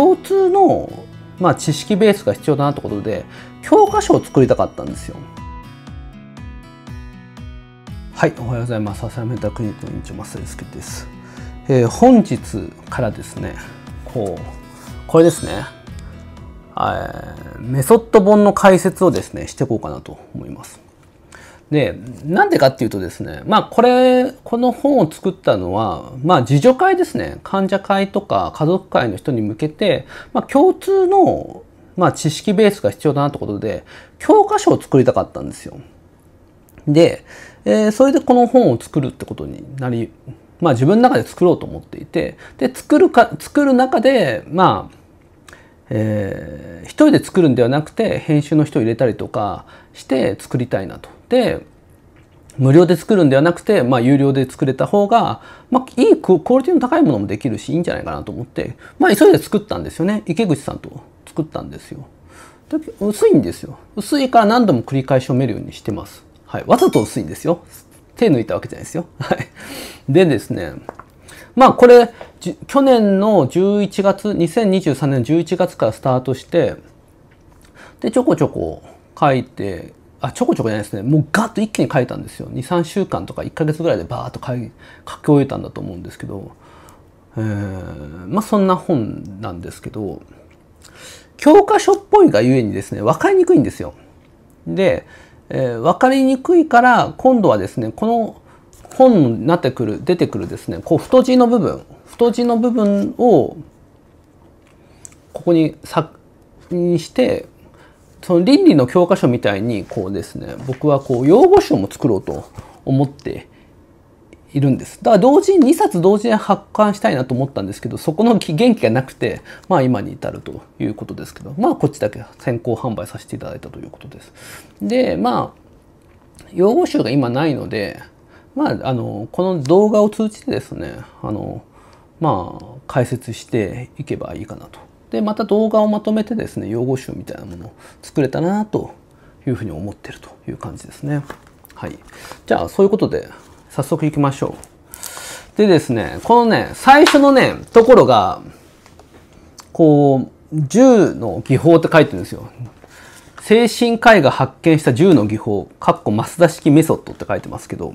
共通の、まあ、知識ベースが必要だなってことで教科書を作りたかったんですよ。はい、おはようございます。浅山田クニックの院長、増井介です、えー、本日からですね、こう、これですね、メソッド本の解説をですね、していこうかなと思います。で、なんでかっていうとですね、まあこれ、この本を作ったのは、まあ自助会ですね、患者会とか家族会の人に向けて、まあ共通の、まあ知識ベースが必要だなってことで、教科書を作りたかったんですよ。で、えー、それでこの本を作るってことになり、まあ自分の中で作ろうと思っていて、で、作るか、作る中で、まあ、えー、一人で作るんではなくて編集の人を入れたりとかして作りたいなとって無料で作るんではなくて、まあ、有料で作れた方が、まあ、いいクオリティの高いものもできるしいいんじゃないかなと思って、まあ、急いで作ったんですよね池口さんと作ったんですよ薄いんですよ薄いから何度も繰り返し読めるようにしてます、はい、わざと薄いんですよ手抜いたわけじゃないですよはいでですねまあこれ去年の11月2023年11月からスタートしてでちょこちょこ書いてあちょこちょこじゃないですねもうガッと一気に書いたんですよ23週間とか1か月ぐらいでバーッと書き書き終えたんだと思うんですけど、えー、まあそんな本なんですけど教科書っぽいがゆえにですね分かりにくいんですよ。で、えー、分かりにくいから今度はですねこの本になってくる出てくるですねこう太字の部分太字の部分をここにさにしてその倫理の教科書みたいにこうですね僕はこう用語集も作ろうと思っているんですだから同時に2冊同時に発刊したいなと思ったんですけどそこの元気がなくてまあ今に至るということですけどまあこっちだけ先行販売させていただいたということですでまあ用語集が今ないのでまああのこの動画を通じてですねあのまあ解説していけばいいかなとでまた動画をまとめてですね用語集みたいなものを作れたなというふうに思ってるという感じですね。はい、じゃあそういうことで早速いきましょう。でですねこのね最初のねところがこう銃の技法って書いてるんですよ。精神科医が発見した銃の技法、かっこマスダ式メソッドって書いてますけど、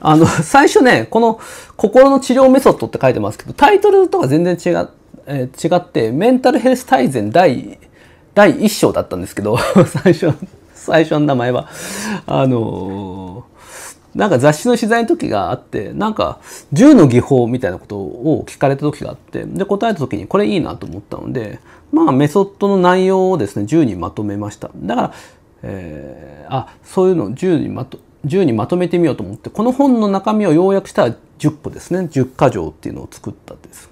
あの、最初ね、この心の治療メソッドって書いてますけど、タイトルとか全然違っえー、違ってメンタルヘルス大全第第1章だったんですけど 最初最初の名前はあのー、なんか雑誌の取材の時があってなんか銃の技法みたいなことを聞かれた時があってで答えた時にこれいいなと思ったのでまあメソッドの内容をですね10にまとめましただから、えー、あそういうのを10にまと10にまとめてみようと思ってこの本の中身を要約したら10個ですね10箇条っていうのを作ったんです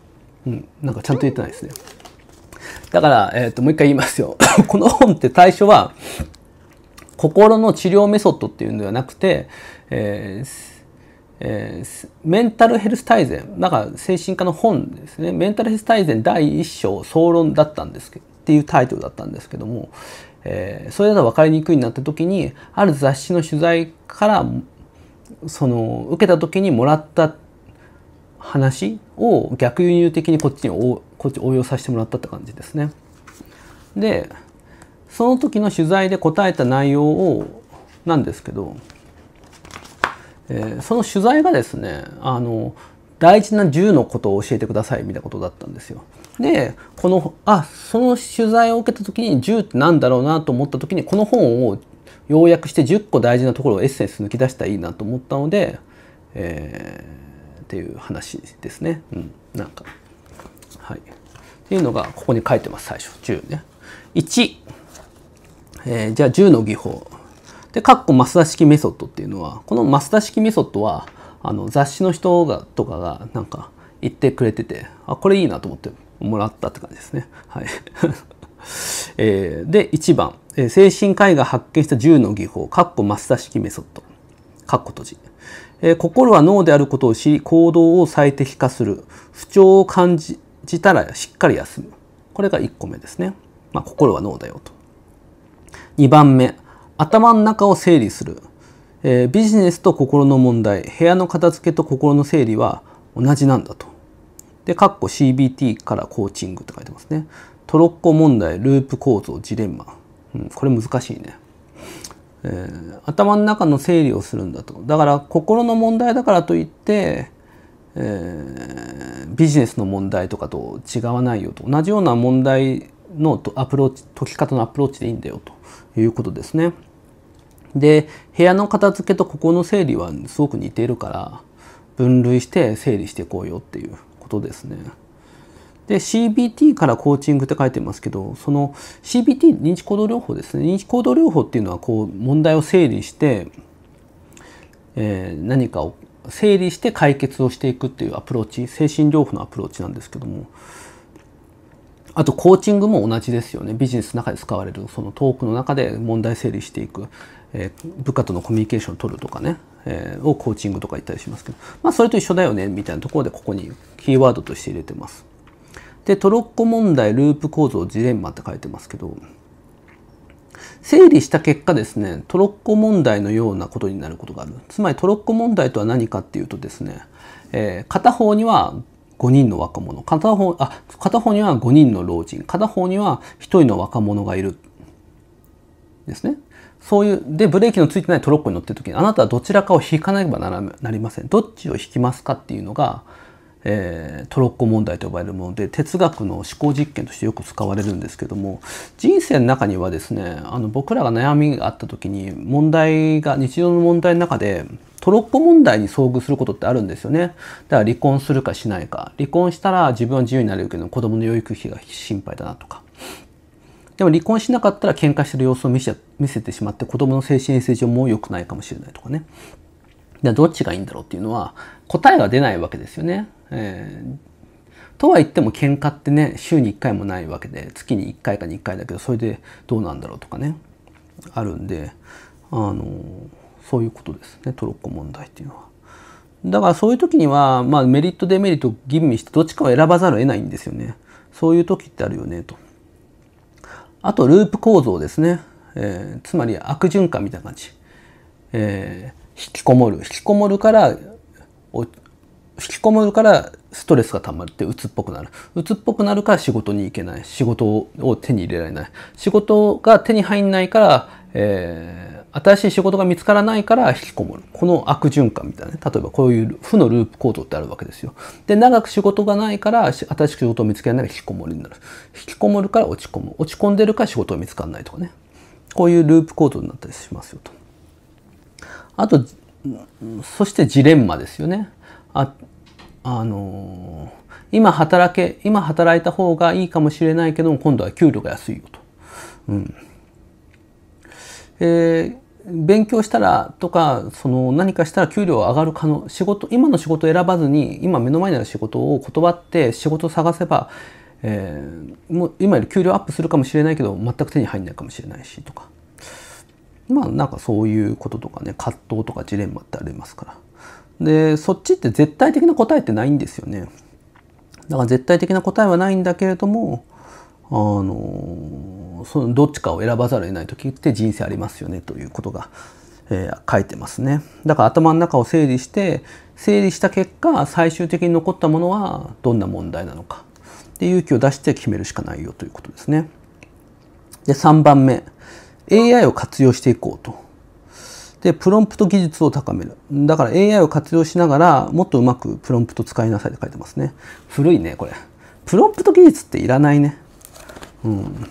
うん、なんかちゃんと言ってないですね。だから、えっ、ー、と、もう一回言いますよ。この本って最初は、心の治療メソッドっていうんではなくて、えーえー、メンタルヘルス大全、なんか精神科の本ですね。メンタルヘルス大全第一章、総論だったんですけど、っていうタイトルだったんですけども、えー、それだと分かりにくいなった時に、ある雑誌の取材から、その、受けた時にもらった話を逆輸入的にこっちにこっち応用させてもらったって感じですね。でその時の取材で答えた内容をなんですけど、えー、その取材がですねあの大事な10のことを教えてくださいみたいなことだったんですよ。でこのあその取材を受けた時に10って何だろうなと思った時にこの本を要約して10個大事なところをエッセンス抜き出したらいいなと思ったので、えーっていう話ですね。うん、なんか。はい。っていうのが、ここに書いてます、最初。10ね。1、えー、じゃあ10の技法。で、かっこマスダ式メソッドっていうのは、このマスダ式メソッドは、あの雑誌の人がとかがなんか言ってくれてて、あ、これいいなと思ってもらったって感じですね。はい。えー、で、1番、えー、精神科医が発見した10の技法、かっこマスダ式メソッド、かっこ閉じ。えー、心は脳であることを知り行動を最適化する不調を感じたらしっかり休むこれが1個目ですね、まあ、心は脳だよと2番目頭の中を整理する、えー、ビジネスと心の問題部屋の片付けと心の整理は同じなんだとでかっこ CBT からコーチングって書いてますねトロッコ問題ループ構造ジレンマ、うん、これ難しいねえー、頭の中の整理をするんだとだから心の問題だからといって、えー、ビジネスの問題とかと違わないよと同じような問題のアプローチ解き方のアプローチでいいんだよということですね。で部屋の片付けとここの整理はすごく似ているから分類して整理していこうよっていうことですね。で CBT からコーチングって書いてますけどその CBT 認知行動療法ですね認知行動療法っていうのはこう問題を整理して、えー、何かを整理して解決をしていくっていうアプローチ精神療法のアプローチなんですけどもあとコーチングも同じですよねビジネスの中で使われるそのトークの中で問題整理していく、えー、部下とのコミュニケーションを取るとかね、えをコーチングとか言ったりしますけどまあそれと一緒だよねみたいなところでここにキーワードとして入れてます。でトロッコ問題ループ構造ジレンマって書いてますけど整理した結果ですねトロッコ問題のようなことになることがあるつまりトロッコ問題とは何かっていうとですね、えー、片方には5人の若者片方あ片方には5人の老人片方には1人の若者がいるですねそういうでブレーキのついてないトロッコに乗ってる時にあなたはどちらかを引かなければなりませんどっちを引きますかっていうのがえー、トロッコ問題と呼ばれるもので哲学の思考実験としてよく使われるんですけども人生の中にはですねあの僕らが悩みがあった時に問題が日常の問題の中でトロッコ問題に遭遇することってあるんですよね。だから離婚するかしないか離婚したら自分は自由になれるけど子供の養育費が心配だなとかでも離婚しなかったら喧嘩してる様子を見せ見せてしまって子供の精神衛生上も良くないかもしれないとかね。でどっちがいいんだろうっていうのは答えが出ないわけですよね。えー、とは言っても喧嘩ってね週に1回もないわけで月に1回か2回だけどそれでどうなんだろうとかねあるんであのそういうことですねトロッコ問題っていうのは。だからそういう時には、まあ、メリットデメリット吟味してどっちかを選ばざるを得ないんですよね。そういう時ってあるよねと。あとループ構造ですね。えー、つまり悪循環みたいな感じ。えー、引きこもる。引きこもるから引きこもるからストレスが溜まって鬱っぽくなる鬱っぽくなるから仕事に行けない仕事を手に入れられない仕事が手に入んないから、えー、新しい仕事が見つからないから引きこもるこの悪循環みたいなね例えばこういう負のループ行動ってあるわけですよで長く仕事がないから新しく仕事を見つけられないから引きこもりになる引きこもるから落ち込む落ち込んでるから仕事が見つからないとかねこういうループ行動になったりしますよとあとそしてジレンマですよねああの今働け今働いた方がいいかもしれないけど今度は給料が安いよと。うんえー、勉強したらとかその何かしたら給料上がる可能仕事今の仕事を選ばずに今目の前にある仕事を断って仕事を探せば、えー、もう今より給料アップするかもしれないけど全く手に入んないかもしれないしとかまあなんかそういうこととかね葛藤とかジレンマってありますから。でそっちって絶対的な答えってないんですよね。だから絶対的な答えはないんだけれどもあのそのどっちかを選ばざるを得ない時って人生ありますよねということが、えー、書いてますね。だから頭の中を整理して整理した結果最終的に残ったものはどんな問題なのかで勇気を出して決めるしかないよということですね。で3番目 AI を活用していこうとで、プロンプト技術を高める。だから AI を活用しながら、もっとうまくプロンプト使いなさいって書いてますね。古いね、これ。プロンプト技術っていらないね。うん。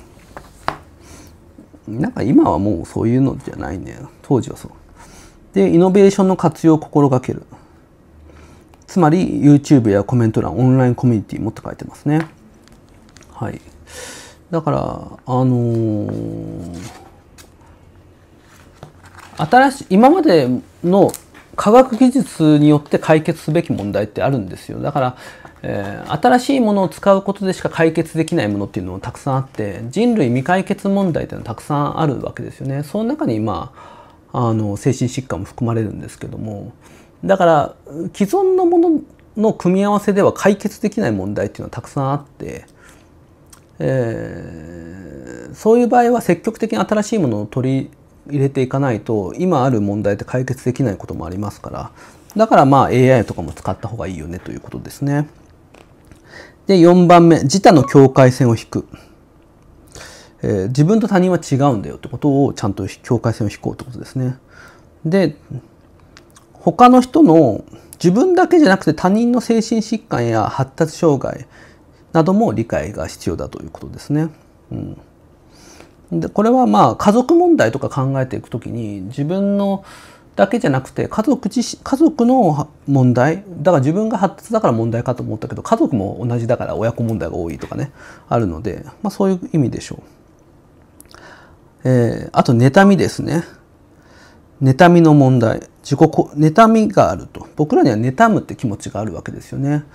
なんか今はもうそういうのじゃないね。当時はそう。で、イノベーションの活用を心がける。つまり YouTube やコメント欄、オンラインコミュニティもって書いてますね。はい。だから、あのー新しい今までの科学技術によって解決すべき問題ってあるんですよだから、えー、新しいものを使うことでしか解決できないものっていうのもたくさんあって人類未解決問題っていうのはたくさんあるわけですよねその中にまああの精神疾患も含まれるんですけどもだから既存のものの組み合わせでは解決できない問題っていうのはたくさんあって、えー、そういう場合は積極的に新しいものを取り入れていかないと今ある問題って解決できないこともありますからだからまあ AI とかも使った方がいいよねということですね。で4番目自他の境界線を引く、えー、自分と他人は違うんだよってことをちゃんと境界線を引こうってことですね。で他の人の自分だけじゃなくて他人の精神疾患や発達障害なども理解が必要だということですね。うんでこれはまあ家族問題とか考えていくときに自分のだけじゃなくて家族自家族の問題だから自分が発達だから問題かと思ったけど家族も同じだから親子問題が多いとかねあるので、まあ、そういう意味でしょう、えー、あと妬みですね妬みの問題自己妬みがあると僕らには妬むって気持ちがあるわけですよね、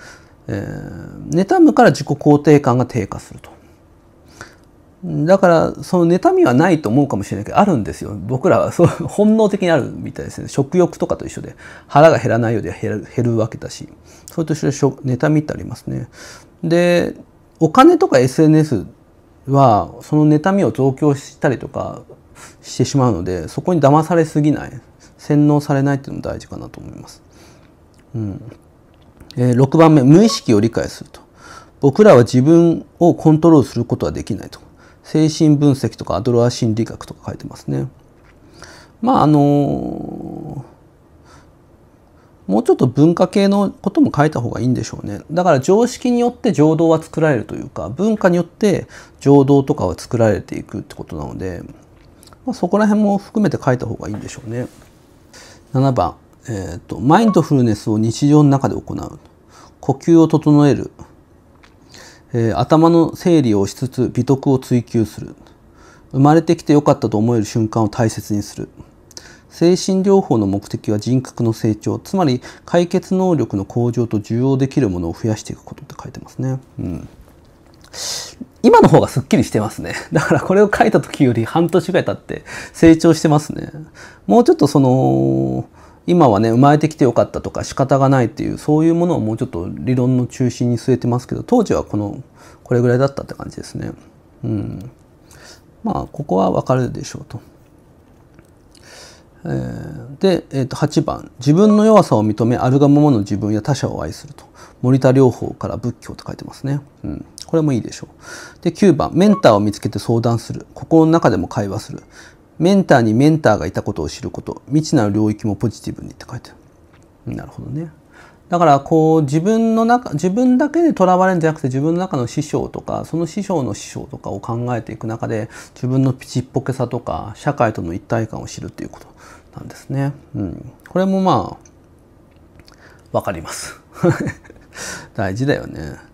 えー、妬むから自己肯定感が低下するとだからその妬みはないと思うかもしれないけどあるんですよ僕らはそう本能的にあるみたいですね食欲とかと一緒で腹が減らないようで減るわけだしそれと一緒で妬みってありますねでお金とか SNS はその妬みを増強したりとかしてしまうのでそこに騙されすぎない洗脳されないっていうのも大事かなと思います、うんえー、6番目無意識を理解すると僕らは自分をコントロールすることはできないと精神分析とかアドラー心理学とか書いてますね。まああのもうちょっと文化系のことも書いた方がいいんでしょうね。だから常識によって情動は作られるというか、文化によって情動とかは作られていくってことなので、まあ、そこら辺も含めて書いた方がいいんでしょうね。7番、えーと、とマインドフルネスを日常の中で行う呼吸を整えるえー、頭の整理をしつつ美徳を追求する生まれてきてよかったと思える瞬間を大切にする精神療法の目的は人格の成長つまり解決能力の向上と受容できるものを増やしていくことって書いてますね。うん今の方がすっきりしてますね。だからこれを書いた時より半年ぐらい経って成長してますね。もうちょっとその、うん今はね生まれてきてよかったとか仕方がないっていうそういうものをもうちょっと理論の中心に据えてますけど当時はこのこれぐらいだったって感じですね。うん、まあここは分かるでしょうと。えー、で、えー、と8番「自分の弱さを認めあるがままの自分や他者を愛する」と「森田療法から仏教」と書いてますね、うん、これもいいでしょうで9番「メンターを見つけて相談する心の中でも会話するメンターにメンターがいたことを知ること未知なる領域もポジティブにって書いてあるなるほどねだからこう自分の中自分だけでとらわれるんじゃなくて自分の中の師匠とかその師匠の師匠とかを考えていく中で自分のピチっぽけさとか社会との一体感を知るっていうことなんですね。うん、これもまあわかります。大事だよね。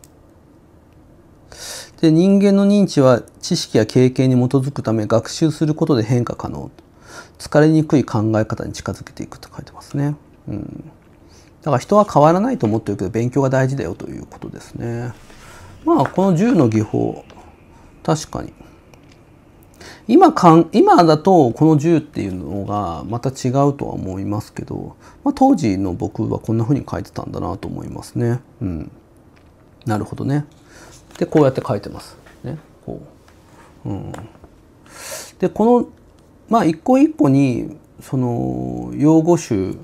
で人間の認知は知識や経験に基づくため学習することで変化可能疲れにくい考え方に近づけていくと書いてますね。うん、だから人は変わらないと思ってるけど勉強が大事だよということですね。まあこの10の技法確かに今かん今だとこの10っていうのがまた違うとは思いますけど、まあ、当時の僕はこんな風に書いてたんだなと思いますね。うん、なるほどね。でこうやって書いてます。ね、こううん、でこのまあ一個一個にその用語集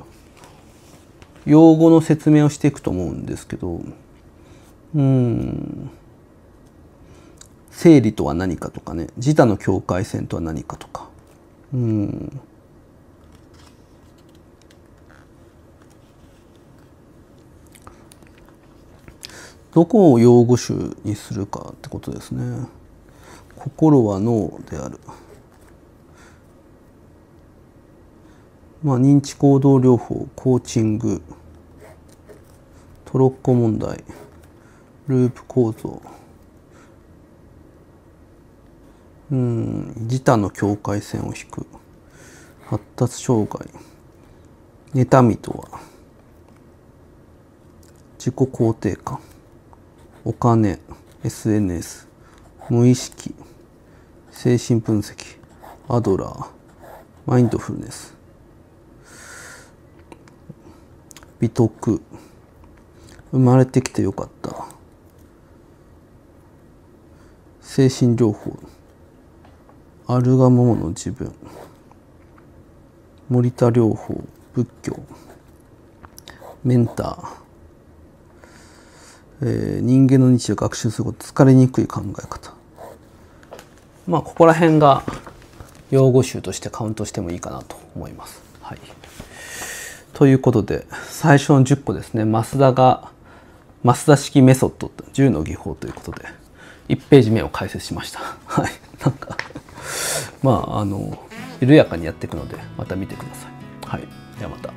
用語の説明をしていくと思うんですけどうん生理とは何かとかね自他の境界線とは何かとかうんどこを用語集にするかってことですね。心は脳である。まあ、認知行動療法、コーチング、トロッコ問題、ループ構造、うん、自他の境界線を引く、発達障害、妬みとは、自己肯定感。お金 SNS 無意識精神分析アドラーマインドフルネス美徳生まれてきてよかった精神療法アルガモモの自分森田療法仏教メンターえー、人間の日常を学習すること疲れにくい考え方まあここら辺が用語集としてカウントしてもいいかなと思います。はい、ということで最初の10個ですね増田が増田式メソッド10の技法ということで1ページ目を解説しました。はい、なんかまああの緩やかにやっていくのでまた見てください。はい、ではまた。